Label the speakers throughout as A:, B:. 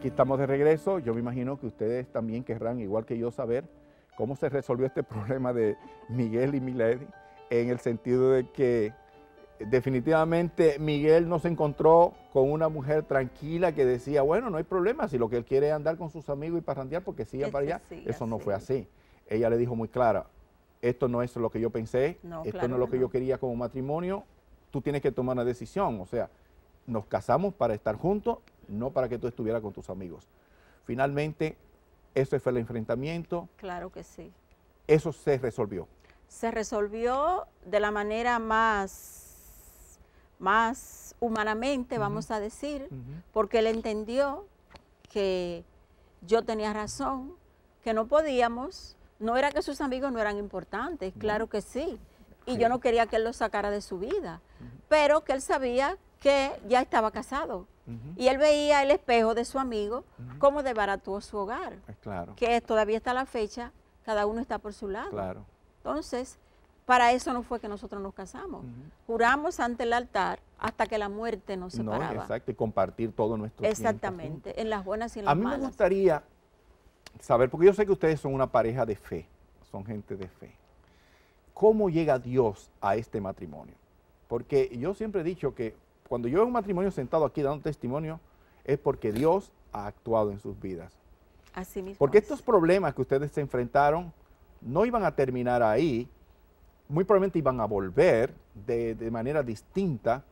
A: Aquí estamos de regreso. Yo me imagino que ustedes también querrán, igual que yo, saber cómo se resolvió este problema de Miguel y Milady, en el sentido de que definitivamente Miguel no se encontró con una mujer tranquila que decía, bueno, no hay problema, si lo que él quiere es andar con sus amigos y parrandear porque siga para allá. Eso no fue así. Ella le dijo muy clara, esto no es lo que yo pensé, esto no es lo que yo quería como matrimonio, tú tienes que tomar una decisión, o sea, nos casamos para estar juntos no para que tú estuvieras con tus amigos. Finalmente, ese fue el enfrentamiento.
B: Claro que sí.
A: Eso se resolvió.
B: Se resolvió de la manera más, más humanamente, vamos a decir, porque él entendió que yo tenía razón, que no podíamos. No era que sus amigos no eran importantes, claro que sí. Y yo no quería que él los sacara de su vida, pero que él sabía que ya estaba casado y él veía el espejo de su amigo como cómo su hogar.
A: Eh, claro. Que
B: todavía está la fecha, cada uno está por su lado. Claro. Entonces, para eso no fue que nosotros nos casamos. Juramos ante el altar hasta que la muerte nos separaba. No, exacto,
A: y compartir todo nuestro Exactamente,
B: en las buenas y en las malas. A mí me
A: gustaría saber, porque yo sé que ustedes son una pareja de fe, son gente de fe. ¿Cómo llega Dios a este matrimonio? Porque yo siempre he dicho que cuando yo veo un matrimonio sentado aquí dando testimonio, es porque Dios ha actuado en sus vidas. Así mismo. Porque estos problemas que ustedes se enfrentaron no iban a terminar ahí, muy probablemente iban a volver de, manera distinta,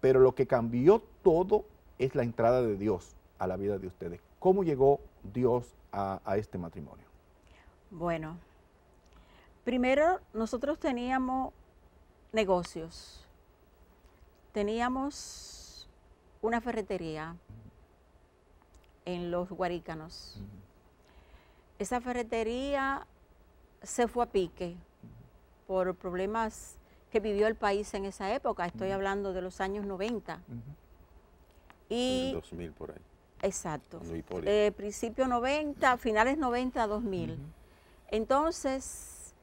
A: pero lo que cambió todo es la entrada de Dios a la vida de ustedes. ¿Cómo llegó Dios a, a este matrimonio?
B: Bueno, primero nosotros teníamos negocios teníamos una ferretería en los guaricanos Esa ferretería se fue a pique por problemas que vivió el país en esa época, estoy hablando de los años 90. Y...
C: 2000 por ahí.
B: Exacto. Eh, principio 90, finales 90, 2000. Entonces,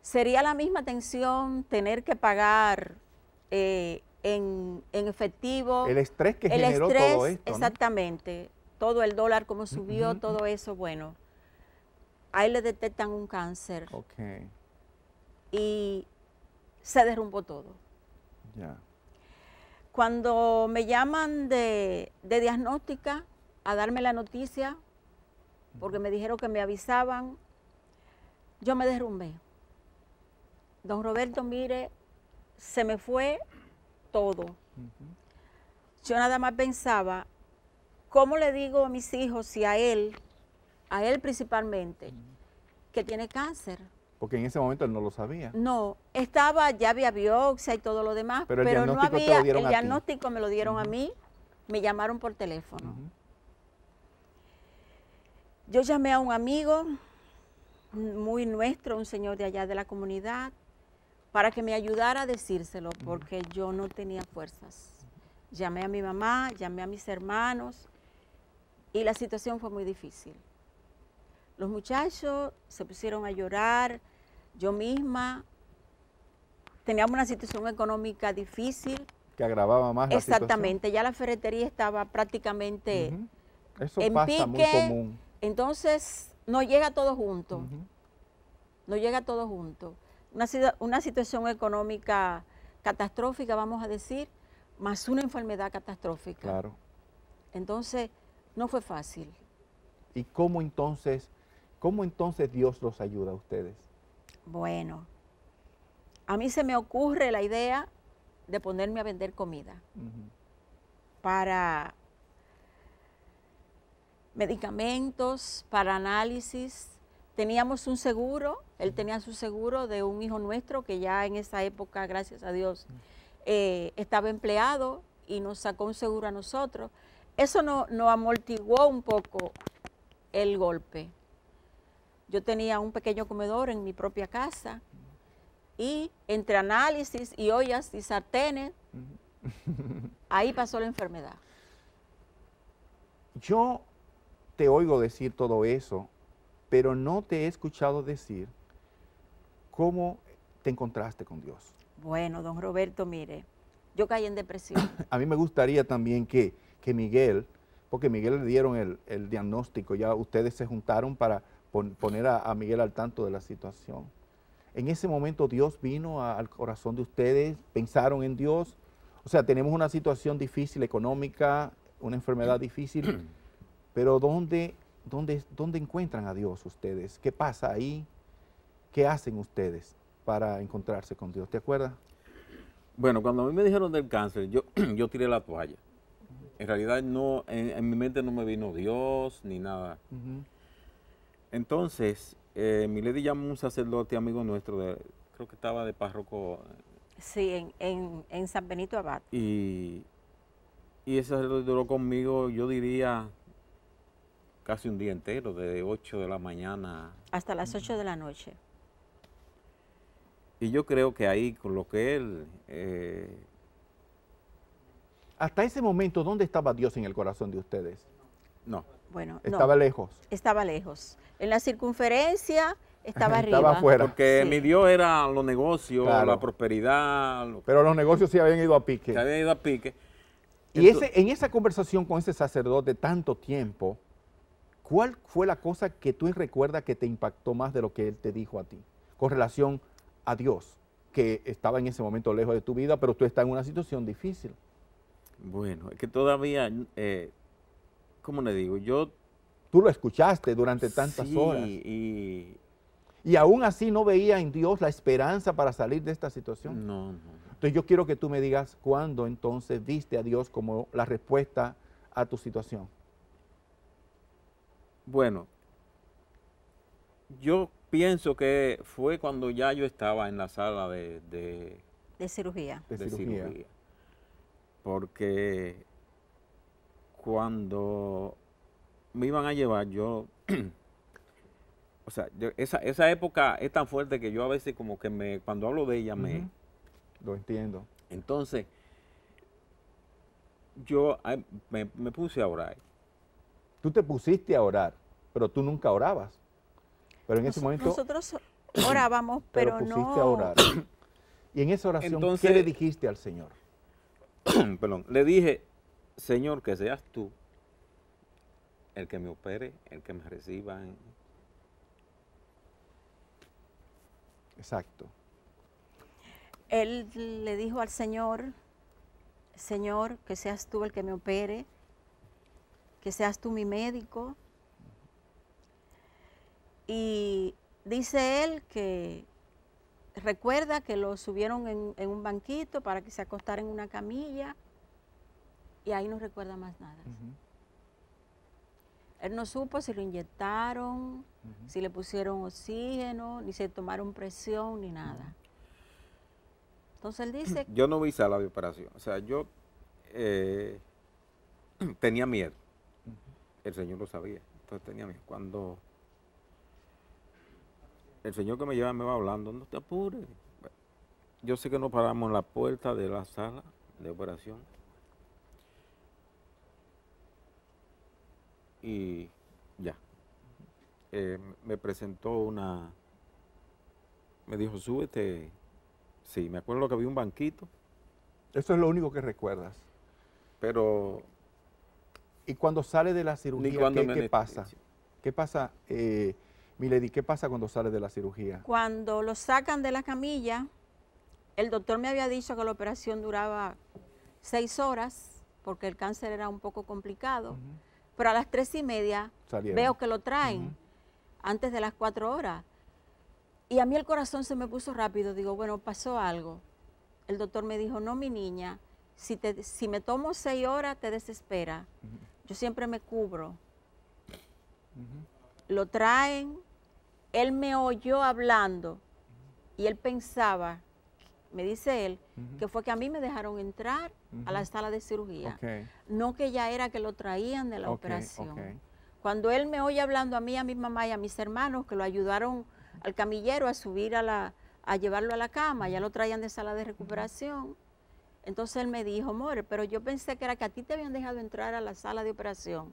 B: sería la misma tensión tener que pagar eh, en, efectivo. El estrés que generó todo esto. Exactamente. Todo el dólar, cómo subió, todo eso, bueno. Ahí le detectan un cáncer. Ok. Y se derrumbó todo. Cuando me llaman de, de diagnóstica a darme la noticia, porque me dijeron que me avisaban, yo me derrumbé. Don Roberto, mire, se me fue todo. Yo nada más pensaba, ¿cómo le digo a mis hijos y a él, a él principalmente, que tiene cáncer?
A: Porque en ese momento él no lo sabía.
B: No, estaba, ya había biopsia y todo lo demás, pero, no había, el diagnóstico me lo dieron a mí, me llamaron por teléfono. Yo llamé a un amigo muy nuestro, un señor de allá de la comunidad, para que me ayudara a decírselo porque yo no tenía fuerzas. Llamé a mi mamá, llamé a mis hermanos y la situación fue muy difícil. Los muchachos se pusieron a llorar, yo misma teníamos una situación económica difícil.
A: Que agravaba más. Exactamente,
B: ya la ferretería estaba prácticamente Eso en pasa común. Entonces, no llega todo junto. No llega todo junto una, una situación económica catastrófica, vamos a decir, más una enfermedad catastrófica. Claro. Entonces, no fue fácil.
A: ¿Y cómo entonces, entonces Dios los ayuda a ustedes?
B: Bueno, a mí se me ocurre la idea de ponerme a vender comida para medicamentos, para análisis, teníamos un seguro, él tenía su seguro de un hijo nuestro que ya en esa época, gracias a Dios, mm. eh, estaba empleado y nos sacó un seguro a nosotros. Eso nos no amortiguó un poco el golpe. Yo tenía un pequeño comedor en mi propia casa y entre análisis y ollas y sartenes, mm. ahí pasó la enfermedad.
A: Yo te oigo decir todo eso pero no te he escuchado decir cómo te encontraste con Dios.
B: Bueno, don Roberto, mire, yo caí en depresión.
A: a mí me gustaría también que, Miguel, porque Miguel le dieron el, diagnóstico, ya ustedes se juntaron para poner a, Miguel al tanto de la situación. En ese momento Dios vino al corazón de ustedes, pensaron en Dios. O sea, tenemos una situación difícil económica, una enfermedad difícil, pero ¿dónde ¿dónde, encuentran a Dios ustedes? ¿Qué pasa ahí? ¿Qué hacen ustedes para encontrarse con Dios? ¿Te acuerdas?
C: Bueno, cuando a mí me dijeron del cáncer, yo, yo tiré la toalla. En realidad no, en, mi mente no me vino Dios ni nada. Entonces, mi eh, Milady llamó a un sacerdote amigo nuestro, creo que estaba de párroco.
B: Sí, en, San Benito Abad.
C: Y, y ese sacerdote duró conmigo, yo diría, casi un día entero, de 8 de la mañana.
B: Hasta las 8 de la noche.
C: Y yo creo que ahí con lo que él... Eh,
A: Hasta ese momento, ¿dónde estaba Dios en el corazón de ustedes? No.
B: Bueno, estaba lejos. Estaba lejos. En la circunferencia estaba arriba. Estaba afuera.
A: Porque mi Dios era
C: los negocios, la prosperidad.
A: Pero los negocios sí habían ido a pique. Se
C: habían ido a pique.
A: Y ese, en esa conversación con ese sacerdote tanto tiempo, ¿Cuál fue la cosa que tú recuerdas que te impactó más de lo que él te dijo a ti con relación a Dios, que estaba en ese momento lejos de tu vida, pero tú estás en una situación difícil?
C: Bueno, es que todavía, eh, ¿cómo le digo? Yo...
A: Tú lo escuchaste durante tantas horas.
C: Y,
A: y aún así no veía en Dios la esperanza para salir de esta situación. no. Entonces yo quiero que tú me digas cuándo entonces viste a Dios como la respuesta a tu situación.
C: Bueno, yo pienso que fue cuando ya yo estaba en la sala de...
B: De, cirugía. De, cirugía.
C: Porque cuando me iban a llevar, yo... o sea, esa, esa, época es tan fuerte que yo a veces como que me... Cuando hablo de ella me... Lo entiendo. Entonces,
A: yo me, me puse a orar Tú te pusiste a orar, pero tú nunca orabas. Pero en ese momento...
B: Nosotros orábamos, pero, pero pusiste no... a
A: Y en esa oración, ¿qué le dijiste al Señor? Perdón,
C: le dije, Señor, que seas tú el que me opere, el que me reciba. Exacto.
B: Él le dijo al Señor, Señor, que seas tú el que me opere, que seas tú mi médico. Y dice él que recuerda que lo subieron en, un banquito para que se acostara en una camilla y ahí no recuerda más nada. Él no supo si lo inyectaron, si le pusieron oxígeno, ni se tomaron presión, ni nada. Entonces él dice...
C: Yo no vi la de operación. O sea, yo eh, tenía miedo el Señor lo sabía. Entonces tenía Cuando el Señor que me lleva me va hablando, no te apures. Yo sé que nos paramos en la puerta de la sala de operación. Y ya. Eh, me presentó una. Me dijo,
A: súbete. Sí, me acuerdo que había un banquito. Eso es lo único que recuerdas. Pero y cuando sale de la cirugía, ¿qué, pasa? ¿Qué eh, pasa, Milady, qué pasa cuando sale de la cirugía?
B: Cuando lo sacan de la camilla, el doctor me había dicho que la operación duraba seis horas, porque el cáncer era un poco complicado, pero a las tres y media veo que lo traen antes de las cuatro horas. Y a mí el corazón se me puso rápido, digo, bueno, pasó algo. El doctor me dijo, no, mi niña, si, te, si me tomo seis horas te desespera yo siempre me cubro. Lo traen, él me oyó hablando y él pensaba, me dice él, que fue que a mí me dejaron entrar a la sala de cirugía. No que ya era que lo traían de la operación. Cuando él me oye hablando a mí, a mi mamá y a mis hermanos que lo ayudaron al camillero a subir a la, a llevarlo a la cama, ya lo traían de sala de recuperación entonces él me dijo, More, pero yo pensé que era que a ti te habían dejado entrar a la sala de operación,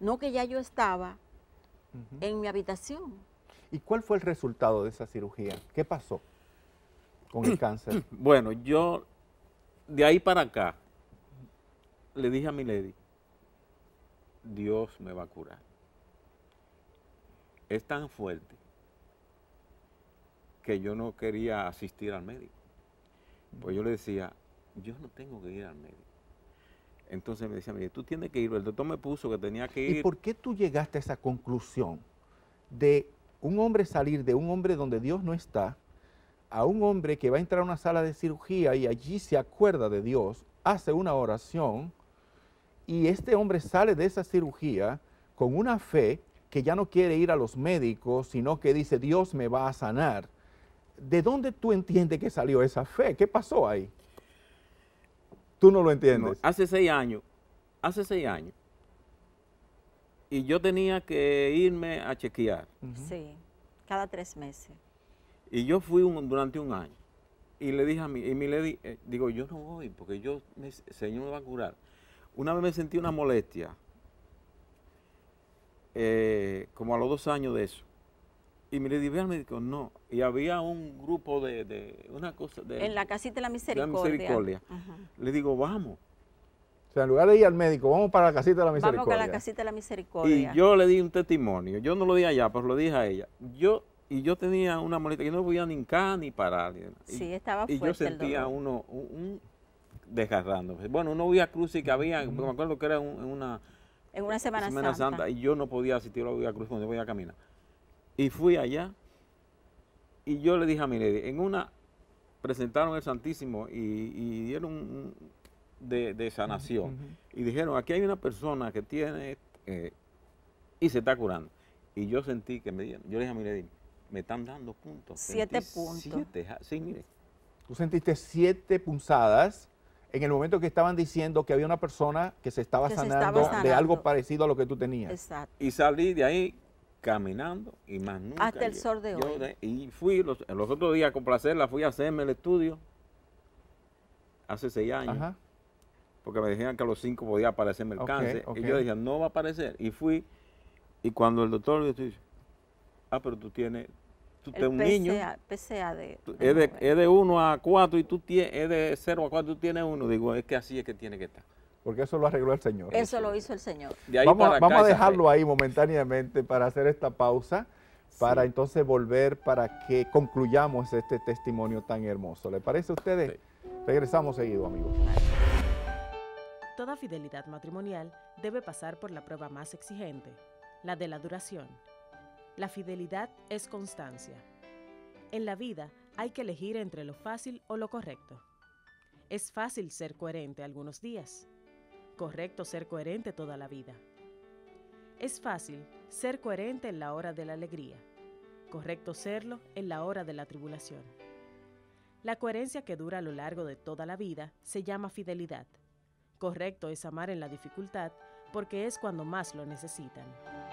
B: no que ya yo estaba en mi habitación.
A: ¿Y cuál fue el resultado de esa cirugía? ¿Qué pasó con el cáncer?
C: Bueno, yo de ahí para acá le dije a mi lady, Dios me va a curar. Es tan fuerte que yo no quería asistir al médico. Pues yo le decía, yo no tengo que ir al médico. Entonces me decía, mire, tú tienes que ir, el doctor me puso que tenía que ir. ¿Y por
A: qué tú llegaste a esa conclusión de un hombre salir de un hombre donde Dios no está, a un hombre que va a entrar a una sala de cirugía y allí se acuerda de Dios, hace una oración y este hombre sale de esa cirugía con una fe que ya no quiere ir a los médicos, sino que dice, Dios me va a sanar. ¿De dónde tú entiendes que salió esa fe? ¿Qué pasó ahí? Tú no lo entiendes. hace
C: seis años, hace seis años, y yo tenía que irme a chequear.
B: Sí, cada tres meses.
C: Y yo fui un, durante un año. Y le dije a mí, y me le eh, digo, yo no voy porque yo, me, el Señor me va a curar. Una vez me sentí una molestia, eh, como a los dos años de eso. Y me le dije al médico, no. Y había un grupo de, de una cosa. De, en la
B: casita de la misericordia. la misericordia.
C: Le digo, vamos.
A: O sea, en lugar de ir al médico, vamos para la casita de la misericordia.
B: Vamos para la casita de la misericordia. Y yo
C: le di un testimonio. Yo no lo di allá, pero lo dije a ella. Yo y yo tenía una molita, que no podía ni hincar ni parar. alguien sí, estaba fuerte Y yo sentía uno, un, desgarrándome. Bueno, uno a cruz y que había, me acuerdo que era en una...
B: En una Semana, semana Santa. Y
C: yo no podía asistir a la Vía Cruz cuando yo a caminar. Y fui allá y yo le dije a mi en una presentaron el Santísimo y, dieron de, sanación. Y dijeron, aquí hay una persona que tiene eh, y se está curando. Y yo sentí que me dieron, yo le dije a mi me están dando puntos. Siete puntos. Siete,
A: sí, mire. Tú sentiste siete punzadas en el momento que estaban diciendo que había una persona que se estaba, sanando, se estaba sanando, de algo parecido a lo que tú tenías.
B: Exacto.
C: Y salí de ahí caminando y más nunca. Hasta el sol y fui, los, los, otros días placer la fui a hacerme el estudio hace seis años. Porque me dijeron que a los cinco podía aparecerme el cáncer. Y yo dije, no va a aparecer. Y fui, y cuando el doctor le dice, ah, pero tú tienes, tú tienes un niño.
B: de, es de,
C: es de 1 a 4 y tú tienes, es de 0 a 4 tú tienes uno. Digo, es que así es que tiene que estar
A: porque eso lo arregló el Señor. Eso
B: lo hizo el Señor.
A: vamos, a dejarlo ahí momentáneamente para hacer esta pausa, para entonces volver para que concluyamos este testimonio tan hermoso. ¿Le parece a ustedes? Regresamos seguido, amigos.
B: Toda fidelidad matrimonial debe pasar por la prueba más exigente, la de la duración. La fidelidad es constancia. En la vida hay que elegir entre lo fácil o lo correcto. Es fácil ser coherente algunos días, correcto ser coherente toda la vida. Es fácil ser coherente en la hora de la alegría, correcto serlo en la hora de la tribulación. La coherencia que dura a lo largo de toda la vida se llama fidelidad. Correcto es amar en la dificultad porque es cuando más lo necesitan.